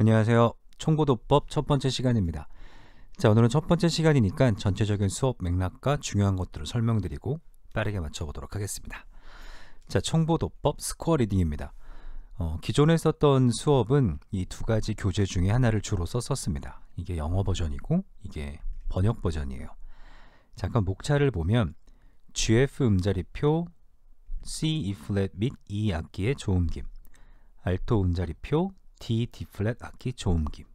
안녕하세요. 총고도법 첫 번째 시간입니다. 자, 오늘은 첫 번째 시간이니까 전체적인 수업 맥락과 중요한 것들을 설명드리고 빠르게 맞춰보도록 하겠습니다. 자, 총보도법 스코어 리딩입니다. 어, 기존에 썼던 수업은 이 두 가지 교재 중에 하나를 주로 썼었습니다. 이게 영어 버전이고 이게 번역 버전이에요. 잠깐 목차를 보면 GF 음자리표 C E f l 및 E 악기의 조음김, 알토 음자리표 D, D 플랫 악기 조음김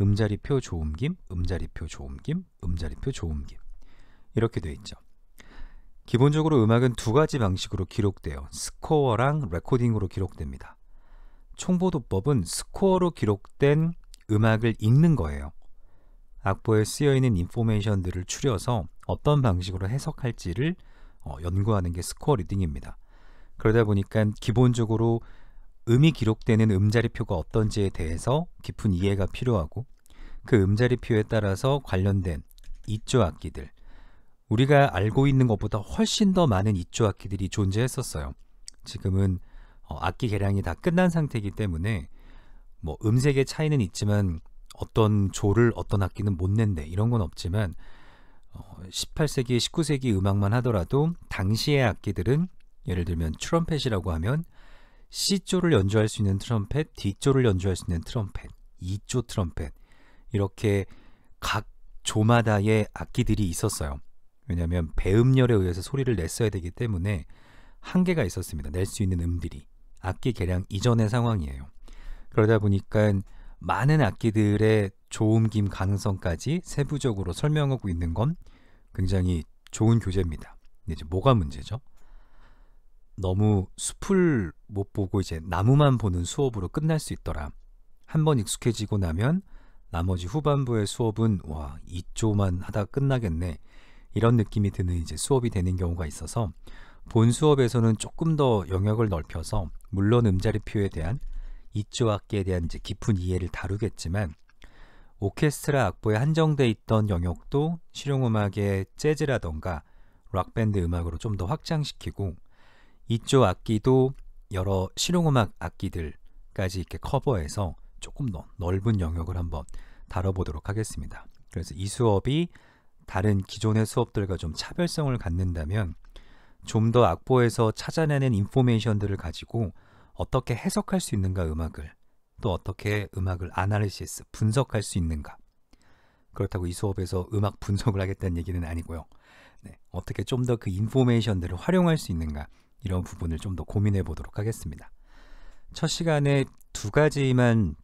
음자리표 조음김, 음자리표 조음김, 음자리표 조음김 이렇게 되어 있죠. 기본적으로 음악은 두 가지 방식으로 기록되어 스코어랑 레코딩으로 기록됩니다. 총보도법은 스코어로 기록된 음악을 읽는 거예요. 악보에 쓰여 있는 인포메이션들을 추려서 어떤 방식으로 해석할지를 어, 연구하는 게 스코어 리딩입니다. 그러다 보니까 기본적으로 음이 기록되는 음자리표가 어떤지에 대해서 깊은 이해가 필요하고 그 음자리표에 따라서 관련된 이조 악기들 우리가 알고 있는 것보다 훨씬 더 많은 이조 악기들이 존재했었어요. 지금은 어, 악기 개량이 다 끝난 상태이기 때문에 뭐 음색의 차이는 있지만 어떤 조를 어떤 악기는 못 낸대 이런 건 없지만 18세기, 어, 19세기 음악만 하더라도 당시의 악기들은 예를 들면 트럼펫이라고 하면 C조를 연주할 수 있는 트럼펫, D조를 연주할 수 있는 트럼펫, 2조 트럼펫 이렇게 각 조마다의 악기들이 있었어요. 왜냐하면 배음열에 의해서 소리를 냈어야 되기 때문에 한계가 있었습니다. 낼 수 있는 음들이 악기 개량 이전의 상황이에요. 그러다 보니까 많은 악기들의 조음김 가능성까지 세부적으로 설명하고 있는 건 굉장히 좋은 교재입니다. 근데 이제 뭐가 문제죠? 너무 숲을 못 보고 이제 나무만 보는 수업으로 끝날 수 있더라. 한번 익숙해지고 나면 나머지 후반부의 수업은 와이쪽만 하다 끝나겠네 이런 느낌이 드는 이제 수업이 되는 경우가 있어서 본 수업에서는 조금 더 영역을 넓혀서 물론 음자리표에 대한 이쪽 악기에 대한 이제 깊은 이해를 다루겠지만 오케스트라 악보에 한정돼 있던 영역도 실용음악의 재즈라던가 락밴드 음악으로 좀 더 확장시키고 이쪽 악기도 여러 실용음악 악기들까지 이렇게 커버해서 조금 더 넓은 영역을 한번 다뤄보도록 하겠습니다. 그래서 이 수업이 다른 기존의 수업들과 좀 차별성을 갖는다면 좀 더 악보에서 찾아내는 인포메이션들을 가지고 어떻게 해석할 수 있는가 음악을 또 어떻게 음악을 아날리시스 분석할 수 있는가 그렇다고 이 수업에서 음악 분석을 하겠다는 얘기는 아니고요 네, 어떻게 좀 더 그 인포메이션들을 활용할 수 있는가 이런 부분을 좀 더 고민해 보도록 하겠습니다. 첫 시간에 두 가지만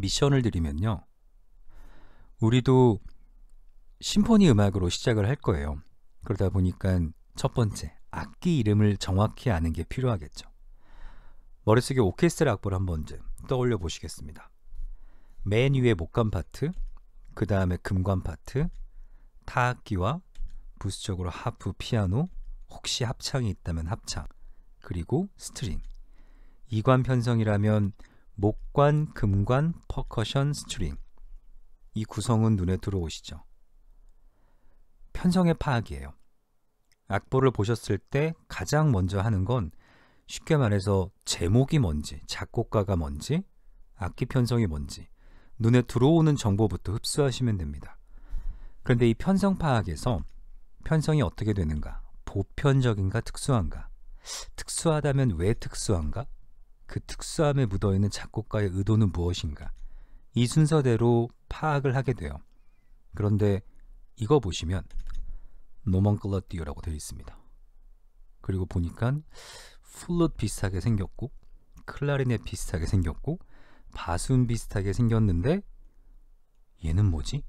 미션을 드리면요. 우리도 심포니 음악으로 시작을 할 거예요. 그러다 보니까 첫 번째, 악기 이름을 정확히 아는 게 필요하겠죠. 머릿속에 오케스트라 악보를 한번 떠올려 보시겠습니다. 맨 위에 목감 파트, 그 다음에 금관 파트, 타악기와 부수적으로 하프, 피아노, 혹시 합창이 있다면 합창, 그리고 스트링. 이관 편성이라면 목관, 금관, 퍼커션, 스트링. 이 구성은 눈에 들어오시죠. 편성의 파악이에요. 악보를 보셨을 때 가장 먼저 하는 건 쉽게 말해서 제목이 뭔지, 작곡가가 뭔지, 악기 편성이 뭔지 눈에 들어오는 정보부터 흡수하시면 됩니다. 그런데 이 편성 파악에서 편성이 어떻게 되는가? 보편적인가 특수한가? 특수하다면 왜 특수한가? 그 특수함에 묻어있는 작곡가의 의도는 무엇인가? 이 순서대로 파악을 하게 돼요. 그런데 이거 보시면 노먼클러띠오라고 되어 있습니다. 그리고 보니까 플룻 비슷하게 생겼고 클라리넷 비슷하게 생겼고 바순 비슷하게 생겼는데 얘는 뭐지?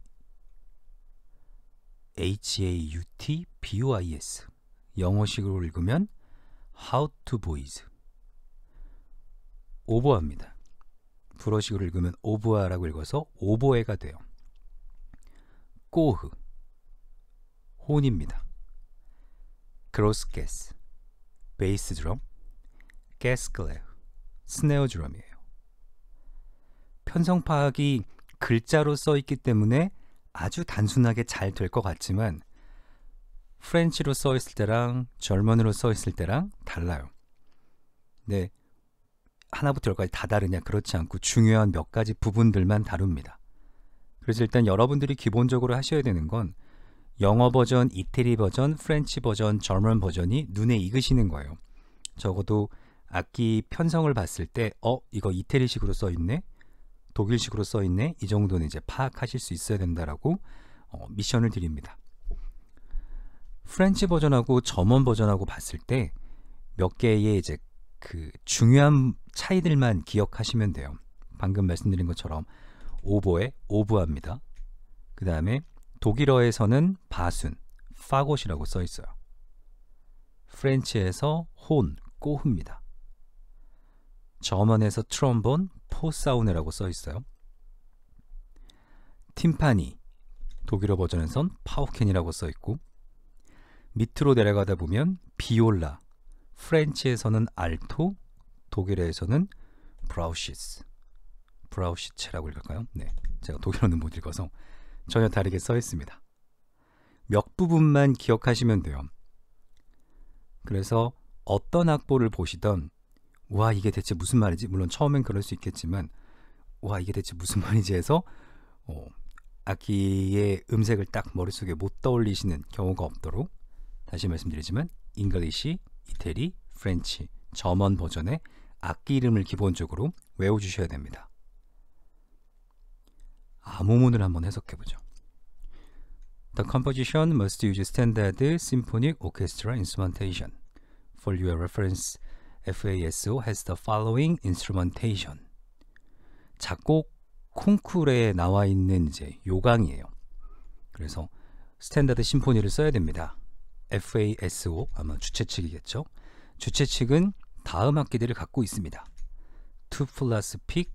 H A U T B O I S 영어식으로 읽으면 How to boys. 오버합니다. 불어식으로 읽으면 오버하라고 읽어서 오버해가 돼요. 꼬흐 혼입니다. 크로스 게스 베이스 드럼 게스 클레어 스네어 드럼이에요. 편성 파악이 글자로 써 있기 때문에 아주 단순하게 잘 될 것 같지만 프렌치로 써 있을 때랑 젊은으로써 있을 때랑 달라요. 네, 하나부터 열까지 다 다르냐 그렇지 않고 중요한 몇 가지 부분들만 다룹니다. 그래서 일단 여러분들이 기본적으로 하셔야 되는 건 영어 버전, 이태리 버전, 프렌치 버전, 젊은 버전이 눈에 익으시는 거예요. 적어도 악기 편성을 봤을 때 어? 이거 이태리식으로 써있네? 독일식으로 써있네? 이 정도는 이제 파악하실 수 있어야 된다라고 어, 미션을 드립니다. 프렌치 버전하고 점원 버전하고 봤을 때 몇 개의 이제 그 중요한 차이들만 기억하시면 돼요. 방금 말씀드린 것처럼 오보에 오브합니다. 그 다음에 독일어에서는 바순, 파곳이라고 써 있어요. 프렌치에서 혼, 꼬흡니다 저먼에서 트롬본, 포사우네라고 써 있어요. 팀파니, 독일어 버전에선 파우켄이라고 써 있고 밑으로 내려가다 보면 비올라, 프렌치에서는 알토, 독일에서는 브라우시스, 브라우시체라고 읽을까요? 네, 제가 독일어는 못 읽어서 전혀 다르게 써 있습니다. 몇 부분만 기억하시면 돼요. 그래서 어떤 악보를 보시던 와 이게 대체 무슨 말이지? 물론 처음엔 그럴 수 있겠지만 와 이게 대체 무슨 말이지 해서 어, 악기의 음색을 딱 머릿속에 못 떠올리시는 경우가 없도록 다시 말씀드리지만 잉글리시, 이태리, 프렌치, 점원 버전의 악기 이름을 기본적으로 외워주셔야 됩니다. 암호문을 한번 해석해보죠. The composition must use standard symphonic orchestra instrumentation. For your reference, FASO has the following instrumentation. 작곡 콩쿨에 나와 있는 이제 요강이에요. 그래서 스탠다드 심포니를 써야 됩니다. FASO 아마 주최 측이겠죠. 주최 측은 다음 학기들을 갖고 있습니다. 2 플러스 픽,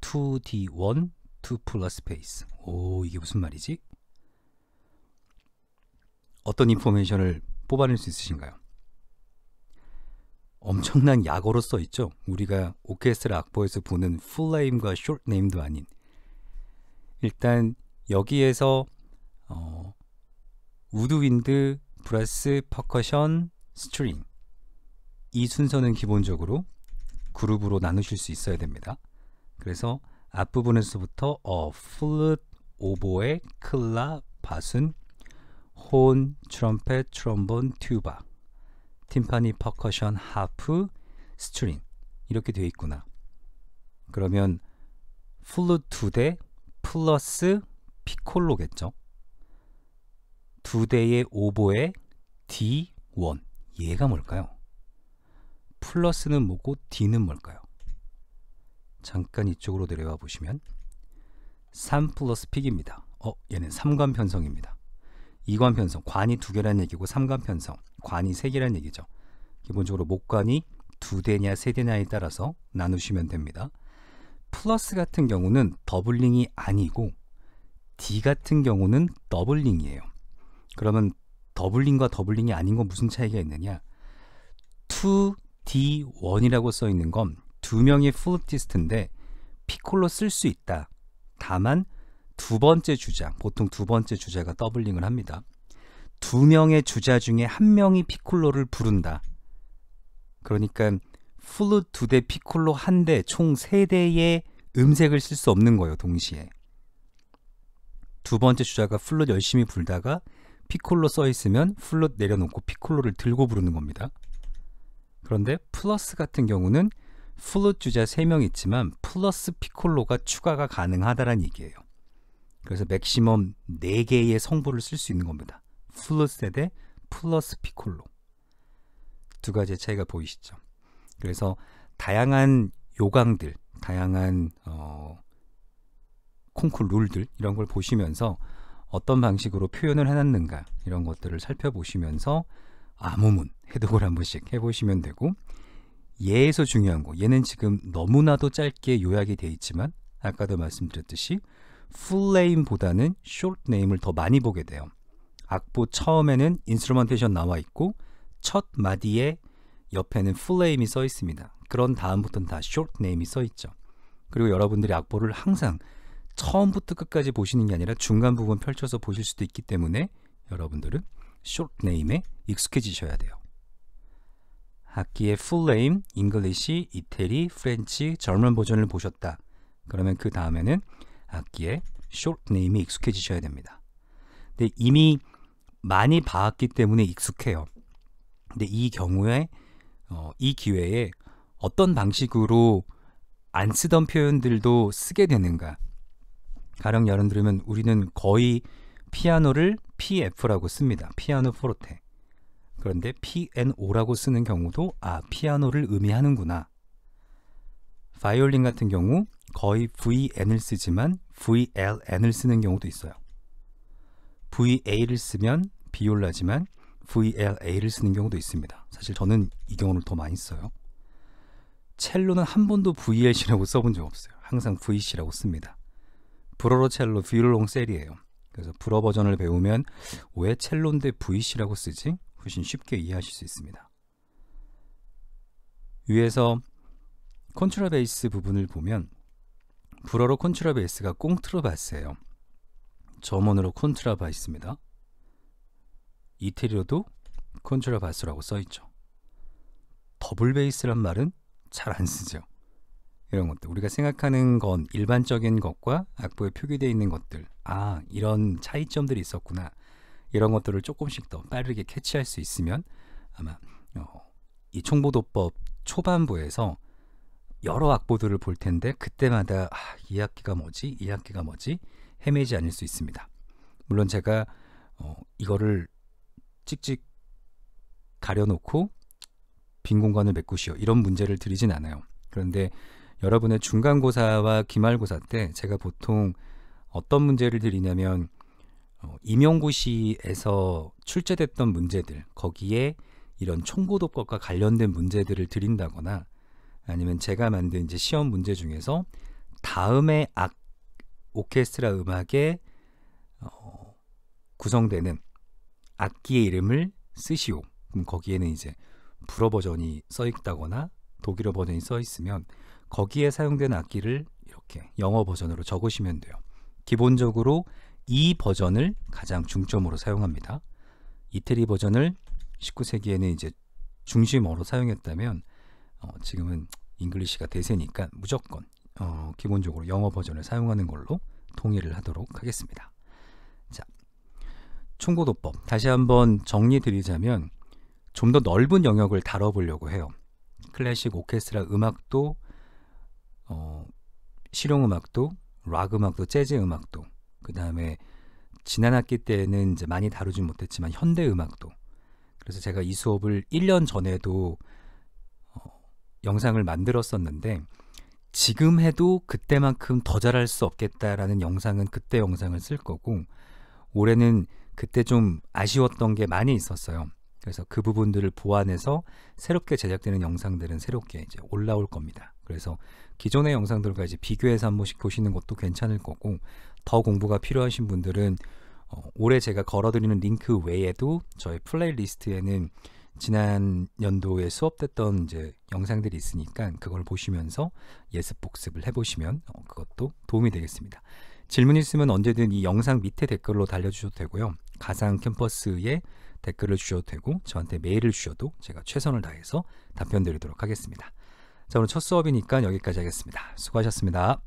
2D1, 2 플러스 페이스 오, 이게 무슨 말이지? 어떤 인포메이션을 뽑아낼 수 있으신가요? 엄청난 약어로 써 있죠. 우리가 오케스트라 악보에서 보는 풀네임과 숏네임도 아닌 일단 여기에서 어, 우드윈드 브레스, 퍼커션, 스트링 이 순서는 기본적으로 그룹으로 나누실 수 있어야 됩니다. 그래서 앞부분에서부터 어, 플룻, 오보에, 클라, 바순, 혼, 트럼펫, 트럼본 튜바 팀파니, 퍼커션, 하프, 스트링 이렇게 되어 있구나. 그러면 플룻 2대 플러스 피콜로겠죠. 두 대의 오보의 D1 얘가 뭘까요? 플러스는 뭐고 D는 뭘까요? 잠깐 이쪽으로 내려와 보시면 3 플러스 픽입니다. 어, 얘는 3관 편성입니다. 2관 편성, 관이 두 개란 얘기고 3관 편성, 관이 세 개란 얘기죠. 기본적으로 목관이 두 대냐 세 대냐에 따라서 나누시면 됩니다. 플러스 같은 경우는 더블링이 아니고 D 같은 경우는 더블링이에요. 그러면 더블링과 더블링이 아닌 건 무슨 차이가 있느냐? 2D1이라고 써 있는 건 두 명의 플루티스트인데 피콜로 쓸 수 있다. 다만 두 번째 주자, 보통 두 번째 주자가 더블링을 합니다. 두 명의 주자 중에 한 명이 피콜로를 부른다. 그러니까 플룻 두 대, 피콜로 한 대, 총 세 대의 음색을 쓸 수 없는 거예요, 동시에. 두 번째 주자가 플루트 열심히 불다가 피콜로 써 있으면 플로 내려놓고 피콜로를 들고 부르는 겁니다. 그런데 플러스 같은 경우는 플룻 주자 3명 있지만 플러스 피콜로가 추가가 가능하다는 얘기예요. 그래서 맥시멈 4개의 성부를 쓸 수 있는 겁니다. 플룻 세대 플러스 피콜로 두 가지의 차이가 보이시죠? 그래서 다양한 요강들, 다양한 어, 콩쿨 룰들 이런 걸 보시면서 어떤 방식으로 표현을 해놨는가 이런 것들을 살펴보시면서 암호문 해독을 한 번씩 해보시면 되고 얘에서 중요한 거 얘는 지금 너무나도 짧게 요약이 돼 있지만 아까도 말씀드렸듯이 full name보다는 short name을 더 많이 보게 돼요 악보 처음에는 인스트루먼테이션 나와 있고 첫 마디에 옆에는 full name이 써 있습니다 그런 다음부터는 다 short name이 써 있죠 그리고 여러분들이 악보를 항상 처음부터 끝까지 보시는 게 아니라 중간 부분 펼쳐서 보실 수도 있기 때문에 여러분들은 숏네임에 익숙해지셔야 돼요. 학기의 풀네임, 잉글리시, 이태리, 프렌치, 절만 버전을 보셨다. 그러면 그 다음에는 학기의 숏네임이 익숙해지셔야 됩니다. 근데 이미 많이 봐왔기 때문에 익숙해요. 근데 이 경우에 어, 이 기회에 어떤 방식으로 안 쓰던 표현들도 쓰게 되는가 가령 예를 들면 우리는 거의 피아노를 PF라고 씁니다. 피아노 포르테. 그런데 PNO라고 쓰는 경우도 아 피아노를 의미하는구나. 바이올린 같은 경우 거의 VN을 쓰지만 VLN을 쓰는 경우도 있어요. VA를 쓰면 비올라지만 VLA를 쓰는 경우도 있습니다. 사실 저는 이 경우를 더 많이 써요. 첼로는 한 번도 VLC라고 써본 적 없어요. 항상 VC라고 씁니다. 브어로 첼로 뷰올롱 셀이에요. 그래서 브어 버전을 배우면 왜 첼론데 VC라고 쓰지? 훨씬 쉽게 이해하실 수 있습니다. 위에서 컨트라베이스 부분을 보면 브어로 컨트라베이스가 꽁트로바스예요 점원으로 컨트라바스입니다 이태리어도 컨트라바스라고 써있죠. 더블 베이스란 말은 잘 안 쓰죠. 이런 것들 우리가 생각하는 건 일반적인 것과 악보에 표기되어 있는 것들 아 이런 차이점들이 있었구나 이런 것들을 조금씩 더 빠르게 캐치할 수 있으면 아마 어, 이 총보도법 초반부에서 여러 악보들을 볼 텐데 그때마다 아, 이 악기가 뭐지 이 악기가 뭐지 헤매지 않을 수 있습니다 물론 제가 어, 이거를 찍찍 가려놓고 빈 공간을 메꾸시오 이런 문제를 드리진 않아요 그런데 여러분의 중간고사와 기말고사 때 제가 보통 어떤 문제를 드리냐면 어, 임용고시에서 출제됐던 문제들 거기에 이런 총고도법과 관련된 문제들을 드린다거나 아니면 제가 만든 이제 시험 문제 중에서 다음에 악 오케스트라 음악에 어, 구성되는 악기의 이름을 쓰시오. 그럼 거기에는 이제 불어 버전이 써 있다거나 독일어 버전이 써 있으면 거기에 사용된 악기를 이렇게 영어 버전으로 적으시면 돼요. 기본적으로 이 버전을 가장 중점으로 사용합니다. 이태리 버전을 19세기에는 이제 중심어로 사용했다면 어, 지금은 잉글리시가 대세니까 무조건 어, 기본적으로 영어 버전을 사용하는 걸로 통일을 하도록 하겠습니다. 자, 충고도법 다시 한번 정리드리자면 좀 더 넓은 영역을 다뤄보려고 해요. 클래식 오케스트라 음악도 어, 실용 음악도 락 음악도 재즈 음악도 그 다음에 지난 학기 때는 이제 많이 다루진 못했지만 현대 음악도 그래서 제가 이 수업을 1년 전에도 어, 영상을 만들었었는데 지금 해도 그때만큼 더 잘할 수 없겠다라는 영상은 그때 영상을 쓸 거고 올해는 그때 좀 아쉬웠던 게 많이 있었어요. 그래서 그 부분들을 보완해서 새롭게 제작되는 영상들은 새롭게 이제 올라올 겁니다. 그래서 기존의 영상들과 이제 비교해서 한 번씩 보시는 것도 괜찮을 거고 더 공부가 필요하신 분들은 어, 올해 제가 걸어드리는 링크 외에도 저희 플레이리스트에는 지난 연도에 수업됐던 이제 영상들이 있으니까 그걸 보시면서 예습 복습을 해보시면 어, 그것도 도움이 되겠습니다. 질문 있으면 언제든 이 영상 밑에 댓글로 달려주셔도 되고요. 가상 캠퍼스에 댓글을 주셔도 되고 저한테 메일을 주셔도 제가 최선을 다해서 답변 드리도록 하겠습니다. 자, 오늘 첫 수업이니까 여기까지 하겠습니다. 수고하셨습니다.